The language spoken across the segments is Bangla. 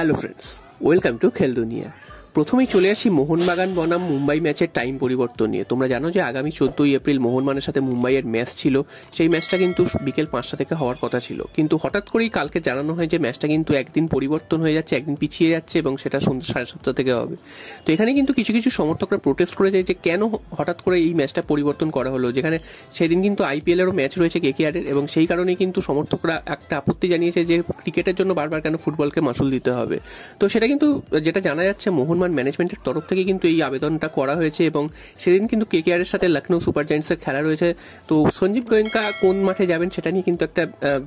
Hello friends, welcome to Kheldunia. প্রথমেই চলে আসি মোহনবাগান বনাম মুম্বাই ম্যাচের টাইম পরিবর্তন নিয়ে তোমরা জানো যে আগামী চোদ্দই এপ্রিল মোহনবাগানের সাথে মুম্বাইয়ের ম্যাচ ছিল সেই ম্যাচটা কিন্তু বিকেল পাঁচটা থেকে হওয়ার কথা ছিল কিন্তু হঠাৎ করেই কালকে জানানো হয় যে ম্যাচটা কিন্তু একদিন পরিবর্তন হয়ে যাচ্ছে একদিন পিছিয়ে যাচ্ছে এবং সেটা সন্ধ্যা সাড়ে সাতটা থেকে হবে তো এখানে কিন্তু কিছু কিছু সমর্থকরা প্রোটেস্ট করেছে যে কেন হঠাৎ করে এই ম্যাচটা পরিবর্তন করা হলো যেখানে সেদিন কিন্তু আইপিএলেরও ম্যাচ রয়েছে কে কেকেআরের এবং সেই কারণেই কিন্তু সমর্থকরা একটা আপত্তি জানিয়েছে যে ক্রিকেটের জন্য বারবার কেন ফুটবলকে মাসুল দিতে হবে তো সেটা কিন্তু যেটা জানা যাচ্ছে মোহনবাগান মোহনবাগান ম্যানেজমেন্টের তরফ থেকে কিন্তু এই আবেদনটা করা হয়েছে এবং সেদিন কিন্তু কে এর সাথে লখনৌ সুপার জায়েন্টসের খেলা রয়েছে তো সঞ্জীব গোয়েঙ্কা কোন মাঠে যাবেন সেটা নিয়ে কিন্তু একটা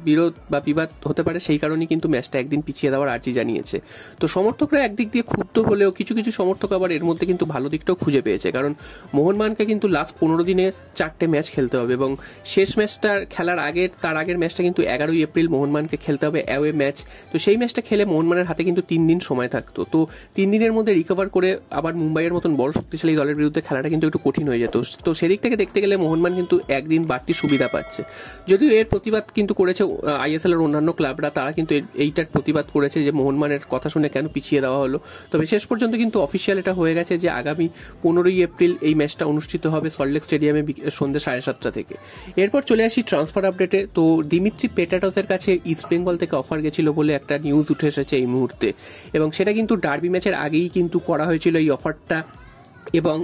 বিরোধ বা বিবাদ হতে পারে সেই কারণেই কিন্তু ম্যাচটা একদিন পিছিয়ে দেওয়ার আর্জি জানিয়েছে তো সমর্থকরা একদিক দিয়ে ক্ষুব্ধ হলেও কিছু কিছু সমর্থক আবার এর মধ্যে কিন্তু ভালো দিকটাও খুঁজে পেয়েছে কারণ মোহনমানকে কিন্তু লাস্ট পনেরো দিনে চারটে ম্যাচ খেলতে হবে এবং শেষ ম্যাচটার খেলার আগে তার আগের ম্যাচটা কিন্তু এগারোই এপ্রিল মোহনমানকে খেলতে হবে অ্যাওয়ে ম্যাচ তো সেই ম্যাচটা খেলে মোহনমানের হাতে কিন্তু তিন দিন সময় থাকতো তো তিন দিনের মধ্যে রিকভার করে আবার মুম্বাইয়ের মতন বড় শক্তিশালী দলের বিরুদ্ধে খেলাটা কিন্তু একটু কঠিন হয়ে যেত তো সেদিক থেকে দেখতে গেলে মোহনমান কিন্তু একদিন বাড়তি সুবিধা পাচ্ছে যদিও এর প্রতিবাদ কিন্তু করেছে এর অন্যান্য ক্লাবরা তারা কিন্তু এইটার প্রতিবাদ করেছে যে মোহনমানের কথা শুনে কেন পিছিয়ে দেওয়া হলো তবে শেষ পর্যন্ত কিন্তু অফিসিয়াল এটা হয়ে গেছে যে আগামী পনেরোই এপ্রিল এই ম্যাচটা অনুষ্ঠিত হবে সল্টলেক স্টেডিয়ামে সন্ধ্যে সাড়ে সাতটা থেকে এরপর চলে আসি ট্রান্সফার আপডেটে তো দিমিত্রি পেটাটসের কাছে ইস্ট বেঙ্গল থেকে অফার গেছিল বলে একটা নিউজ উঠে এসেছে এই মুহূর্তে এবং সেটা কিন্তু ডার্বি ম্যাচের আগেই কিন্তু কিন্তু করা হয়েছিল এই অফারটা এবং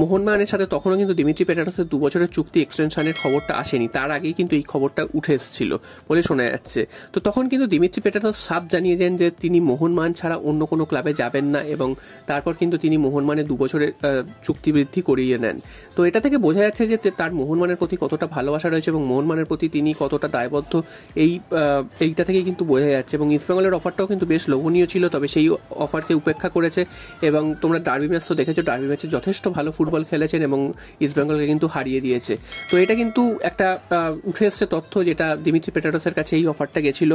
মোহনমানের সাথে তখনও কিন্তু দিমিত্রি পেটারাসের দু বছরের চুক্তি এক্সটেনশনের খবরটা আসেনি তার আগেই কিন্তু এই খবরটা উঠে এসেছিল বলে শোনা যাচ্ছে তো তখন কিন্তু দিমিত্রি পেটারাস সাপ জানিয়ে দেন যে তিনি মোহনমান ছাড়া অন্য কোনো ক্লাবে যাবেন না এবং তারপর কিন্তু তিনি মোহনমানের দু বছরের চুক্তি বৃদ্ধি করিয়ে নেন তো এটা থেকে বোঝা যাচ্ছে যে তার মোহনমানের প্রতি কতটা ভালোবাসা রয়েছে এবং মোহনমানের প্রতি তিনি কতটা দায়বদ্ধ এই এইটা থেকেই কিন্তু বোঝা যাচ্ছে এবং ইস্টবেঙ্গলের অফারটাও কিন্তু বেশ লোভনীয় ছিল তবে সেই অফারকে উপেক্ষা করেছে এবং তোমরা ডার্বি ম্যাচ তো দেখেছো ডার্বি ম্যাচে যথেষ্ট ভালো ফুটবল খেলেছেন এবং ইস্টবেঙ্গলকে কিন্তু হারিয়ে দিয়েছে তো এটা কিন্তু একটা উঠে এসছে তথ্য যেটা দিমিত্রি পেটারসের কাছে এই অফারটা গেছিল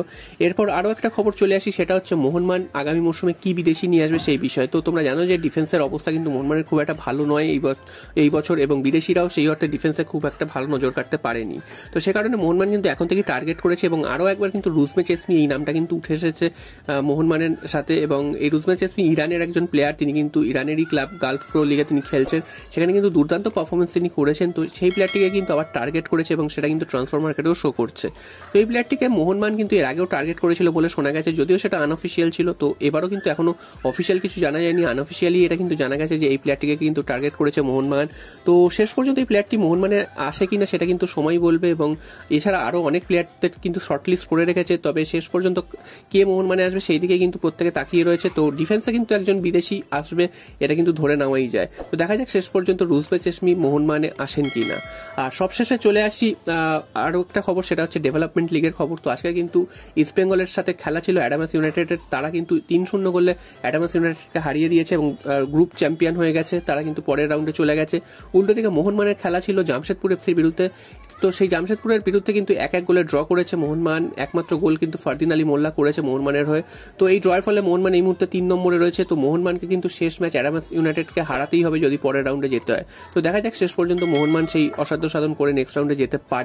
এরপর আরও একটা খবর চলে আসি সেটা হচ্ছে মোহনমান আগামী মৌসুমে কি বিদেশি নিয়ে আসবে সেই বিষয়ে তো তোমরা জানো যে ডিফেন্সের অবস্থা কিন্তু মোহনমানের খুব একটা ভালো নয় এই এই বছর এবং বিদেশিরাও সেই অর্থে ডিফেন্সে খুব একটা ভালো নজর কাটতে পারেনি তো সে কারণে মোহনমান কিন্তু এখন থেকে টার্গেট করেছে এবং আরও একবার কিন্তু রুজমে চেসমি এই নামটা কিন্তু উঠে এসেছে মোহনমানের সাথে এবং এই রুজমে চেসমি ইরানের একজন প্লেয়ার তিনি কিন্তু ইরানেরই ক্লাব গালফ প্রো লিগে তিনি খেলছেন সেখানে কিন্তু দুর্দান্ত পারফরমেন্স তিনি করেছেন তো সেই প্লেয়ারটিকে কিন্তু আবার টার্গেট করেছে এবং সেটা কিন্তু ট্রান্সফার মার্কেটেও শো করছে তো এই প্লেয়ারটিকে মোহনমান কিন্তু এর আগেও টার্গেট করেছিল বলে শোনা গেছে যদিও সেটা আনঅফিসিয়াল ছিল তো এবারও কিন্তু এখনও অফিসিয়াল কিছু জানা যায়নি আনঅফিসিয়ালি এটা কিন্তু জানা গেছে যে এই প্লেয়ারটিকে কিন্তু টার্গেট করেছে মোহনমান তো শেষ পর্যন্ত এই প্লেয়ারটি মানে আসে কিনা সেটা কিন্তু সময় বলবে এবং এছাড়া আরও অনেক প্লেয়ারদের কিন্তু শর্টলিস্ট করে রেখেছে তবে শেষ পর্যন্ত কে মানে আসবে সেই দিকে কিন্তু প্রত্যেকে তাকিয়ে রয়েছে তো ডিফেন্সে কিন্তু একজন বিদেশি আসবে এটা কিন্তু ধরে নেওয়াই যায় তো দেখা যাক শেষ পর্যন্ত রুজবে চেশমি মানে আসেন কি না আর সবশেষে চলে আসি আরও একটা খবর সেটা হচ্ছে ডেভেলপমেন্ট লিগের খবর তো আজকে কিন্তু ইস্ট বেঙ্গলের সাথে খেলা ছিল অ্যাডামাস ইউনাইটেডের তারা কিন্তু তিন শূন্য গোলে অ্যাডামাস ইউনাইটেডকে হারিয়ে দিয়েছে এবং গ্রুপ চ্যাম্পিয়ন হয়ে গেছে তারা কিন্তু পরের রাউন্ডে চলে গেছে উল্টো দিকে মোহনমানের খেলা ছিল জামশেদপুর এফসির বিরুদ্ধে তো সেই জামশেদপুরের বিরুদ্ধে কিন্তু এক এক গোলে ড্র করেছে মোহনমান একমাত্র গোল কিন্তু ফারদিন আলী মোল্লা করেছে মোহনমানের হয়ে তো এই ড্রয়ের ফলে মোহনমান এই মুহূর্তে তিন নম্বরে রয়েছে তো মোহনমানকে কিন্তু শেষ ম্যাচ অ্যাডামাস ইউনাইটেডকে হারা হারাতেই হবে যদি পরের রাউন্ডে যেতে হয় তো দেখা যাক শেষ পর্যন্ত মোহনমান সেই অসাধ্য সাধন করে নেক্সট রাউন্ডে যেতে পারে